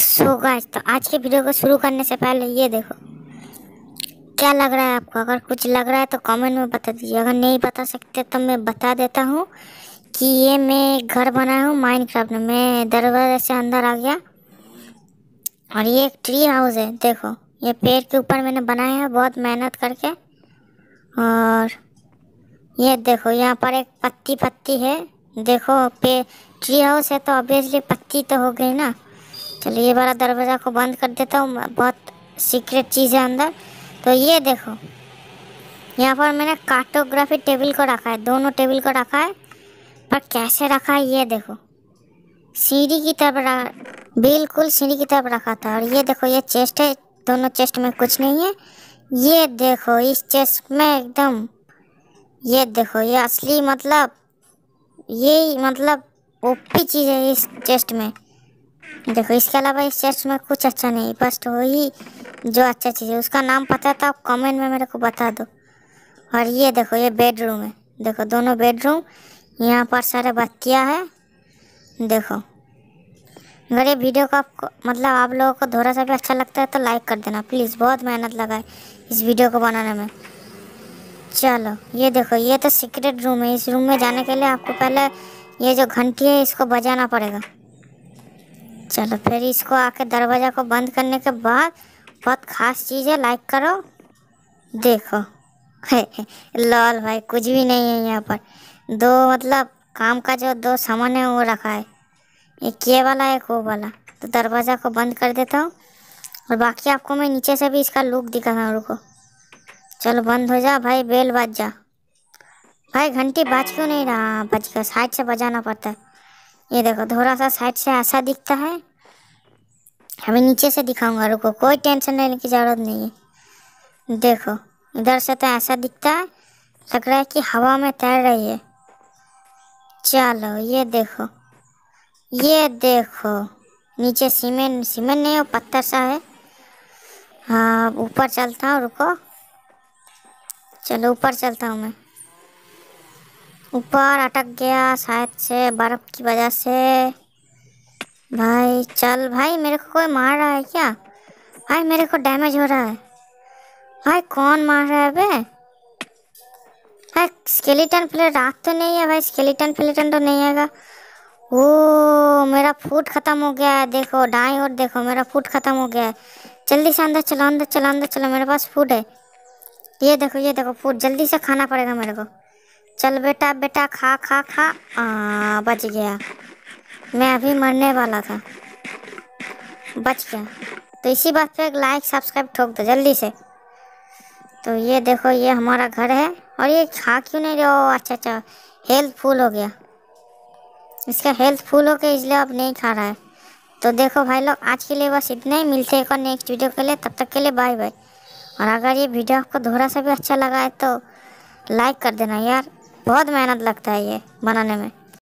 सो so guys तो आज के वीडियो को शुरू करने से पहले ये देखो क्या लग रहा है आपको अगर कुछ लग रहा है तो कमेंट में बता दीजिए अगर नहीं बता सकते तो मैं बता देता हूँ कि ये मैं एक घर बनाया हूँ माइनक्राफ्ट में मैं दरवाजे से अंदर आ गया और ये एक ट्री हाउस है देखो ये पेड़ के ऊपर मैंने बनाया है बहुत मेहनत करके और ये देखो यहाँ पर एक पत्ती पत्ती है देखो पे ट्री हाउस है तो ऑब्वियसली पत्ती तो हो गई ना चलिए बड़ा दरवाज़ा को बंद कर देता हूँ बहुत सीक्रेट चीज़ है अंदर तो ये देखो यहाँ पर मैंने कार्टोग्राफी टेबल को रखा है दोनों टेबल को रखा है पर कैसे रखा है ये देखो सीढ़ी की तरफ बिल्कुल सीढ़ी की तरफ रखा था और ये देखो ये चेस्ट है दोनों चेस्ट में कुछ नहीं है ये देखो इस चेस्ट में एकदम ये देखो ये असली मतलब ये मतलब ओपी चीज़ है इस चेस्ट में देखो इसके अलावा इस चेस्ट में कुछ अच्छा नहीं बस वही जो अच्छा चीज़ है उसका नाम पता है तो आप कमेंट में मेरे को बता दो और ये देखो ये बेडरूम है देखो दोनों बेडरूम यहाँ पर सारे बत्तियाँ है देखो अगर ये वीडियो को आपको मतलब आप लोगों को थोड़ा सा भी अच्छा लगता है तो लाइक कर देना प्लीज़ बहुत मेहनत लगा है इस वीडियो को बनाने में चलो ये देखो ये तो सीक्रेट रूम है इस रूम में जाने के लिए आपको पहले ये जो घंटी है इसको बजाना पड़ेगा चलो फिर इसको आके दरवाज़ा को बंद करने के बाद बहुत ख़ास चीज़ है लाइक करो देखो लॉल भाई कुछ भी नहीं है यहाँ पर दो मतलब काम का जो दो सामान है वो रखा है एक ये वाला एक वो वाला तो दरवाज़ा को बंद कर देता हूँ और बाकी आपको मैं नीचे से भी इसका लुक दिखाता हूँ रुको चलो बंद हो जा भाई बेल बज जा भाई घंटी बज क्यों नहीं रहा बज गया साइड से बजाना पड़ता है ये देखो थोड़ा सा साइड से ऐसा दिखता है हमें नीचे से दिखाऊंगा रुको कोई टेंशन लेने की ज़रूरत नहीं है देखो इधर से तो ऐसा दिखता है लग रहा है कि हवा में तैर रही है चलो ये देखो ये देखो नीचे सीमेंट सीमेंट नहीं है पत्थर सा है हाँ ऊपर चलता हूँ रुको चलो ऊपर चलता हूँ मैं ऊपर अटक गया शायद से बर्फ की वजह से भाई चल भाई मेरे को कोई मार रहा है क्या भाई मेरे को डैमेज हो रहा है भाई कौन मार रहा है बे भाई स्केलेटन प्लेयर रात तो नहीं है भाई स्केलेटन प्लेटन तो नहीं आएगा ओ मेरा फूट ख़त्म हो गया है देखो डाई और देखो मेरा फूट ख़त्म हो गया है जल्दी से अंदर चलो अंदर चलो अंदर चलो मेरे पास फूड है ये देखो ये देखो फूड जल्दी से खाना पड़ेगा मेरे को चल बेटा बेटा खा खा खा आ, बच गया मैं अभी मरने वाला था बच गया तो इसी बात पे एक लाइक सब्सक्राइब ठोक दो जल्दी से तो ये देखो ये हमारा घर है और ये खा क्यों नहीं रहे हो अच्छा अच्छा हेल्थ फुल हो गया इसका हेल्थ फुल हो गया इसलिए अब नहीं खा रहा है तो देखो भाई लोग आज के लिए बस इतना ही मिलते हैं और नेक्स्ट वीडियो के लिए तब तक के लिए बाय बाय और अगर ये वीडियो आपको थोड़ा सा भी अच्छा लगा है तो लाइक कर देना यार बहुत मेहनत लगता है ये बनाने में